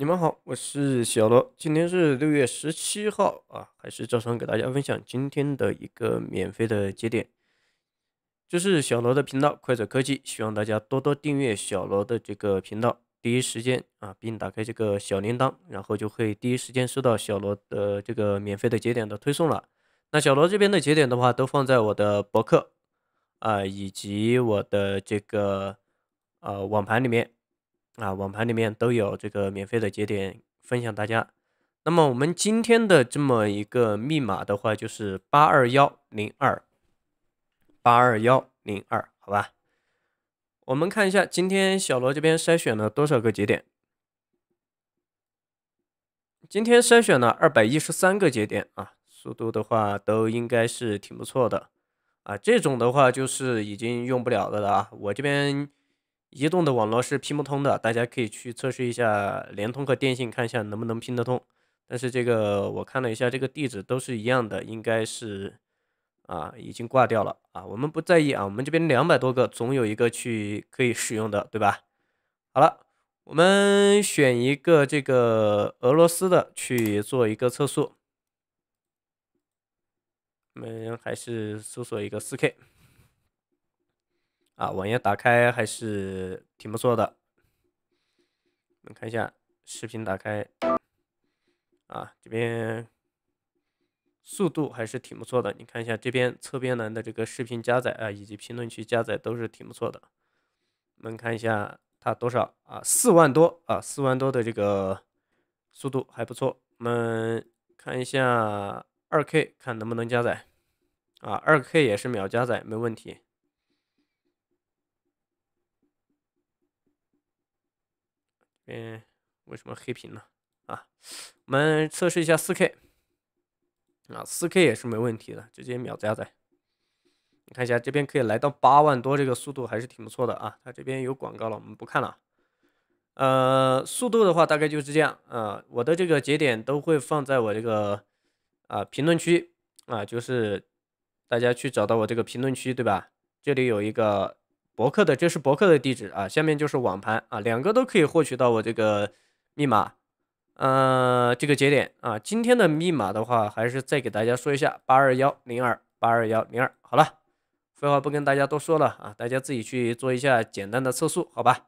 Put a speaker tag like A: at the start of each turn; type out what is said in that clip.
A: 你们好，我是小罗，今天是六月十七号啊，还是照常给大家分享今天的一个免费的节点，这是小罗的频道快走科技，希望大家多多订阅小罗的这个频道，第一时间啊，并打开这个小铃铛，然后就会第一时间收到小罗的这个免费的节点的推送了。那小罗这边的节点的话，都放在我的博客啊，以及我的这个呃网盘里面。啊，网盘里面都有这个免费的节点分享大家。那么我们今天的这么一个密码的话，就是八二幺零二，八二幺零二，好吧？我们看一下今天小罗这边筛选了多少个节点？今天筛选了二百一十三个节点啊，速度的话都应该是挺不错的啊。这种的话就是已经用不了的了啊，我这边。移动的网络是拼不通的，大家可以去测试一下联通和电信，看一下能不能拼得通。但是这个我看了一下，这个地址都是一样的，应该是啊已经挂掉了啊。我们不在意啊，我们这边两百多个，总有一个去可以使用的，对吧？好了，我们选一个这个俄罗斯的去做一个测速。我们还是搜索一个四 K。啊，网页打开还是挺不错的。我们看一下视频打开，啊，这边速度还是挺不错的。你看一下这边侧边栏的这个视频加载啊，以及评论区加载都是挺不错的。我们看一下它多少啊，四万多啊，四万多的这个速度还不错。我们看一下二 K，看能不能加载，啊，二 K 也是秒加载，没问题。嗯，为什么黑屏了？啊，我们测试一下 4K，啊，4K 也是没问题的，直接秒加载。你看一下这边可以来到八万多，这个速度还是挺不错的啊。它这边有广告了，我们不看了。呃，速度的话大概就是这样啊。我的这个节点都会放在我这个啊评论区啊，就是大家去找到我这个评论区对吧？这里有一个。博客的，这是博客的地址啊，下面就是网盘啊，两个都可以获取到我这个密码，呃，这个节点啊，今天的密码的话，还是再给大家说一下，八二幺零二八二幺零二，好了，废话不跟大家多说了啊，大家自己去做一下简单的测速，好吧。